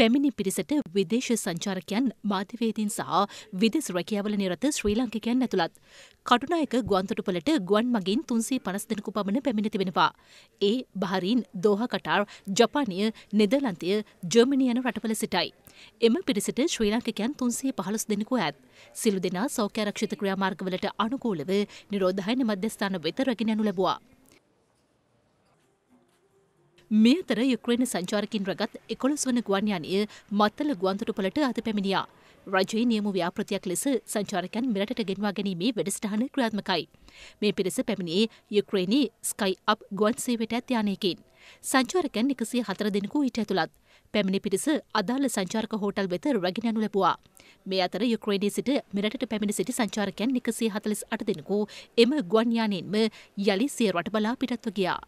පැමිණි පිරිසට විදේශ සංචාරකයන් මාධ්‍යවේදීන් සහ විදෙස් රැකියාවල නිරත ශ්‍රී ලංකිකයන් ඇතුළත් කටුනායක ගුවන්තොටුපලට ගුවන් මගින් තුන්සේ පනස් දෙනෙකු පමණ පැමිණති වෙනවා. ඒ බහරීන් දෝහ කටාර් ජපානය නෙදලන්තය ජර්මණි යන රටවල සිටයි. එම පිරිසට ශ්‍රී ලංකිකයන් තුන්සේ පහළොස් දෙනෙකු ඇත්. සිළු දෙනා සෞඛ්‍යාරක්ෂිත ක්‍රියාමාර්ගවලට අනුකූලව නිරෝධහයන මධ්‍යස්ථාන වෙත රැගෙන යනු ලැබවා. මේ අතර යුක්‍රේන සංචාරකින් රගත් එකොළොස් වන ගුවන් යානය මත්තල ගුවන්තොටුපළට අද පැමිණියා. රජයේ නියම ව්‍යාපෘතියක් ලෙස සංචාරකයන් මෙරටට ගෙන්වා ගැනීමේ වැඩසටහන ක්‍රියාත්මකයි. මේ පිරිස පැමිණියේ යුක්‍රේනයේ ස්කයි අප් ගුවන් සේවයට ඇත් යානයකින්. සංචාරකයන් එකසිය හතර දෙනෙකු ඊට ඇතුළත්. පැමිණි පිරිස අදාළ සංචාරක හෝටල් වෙත රැගෙන යනු ලැබුවා. මේ අතර යුක්‍රේනයේ සිට මෙරටට පැමිණ සිටි සංචාරකයන් එකසිය හතලිස් අට දෙනෙකු එම ගුවන් යානයෙන්ම යළි සිය රට බලා පිටත්ව ගියා.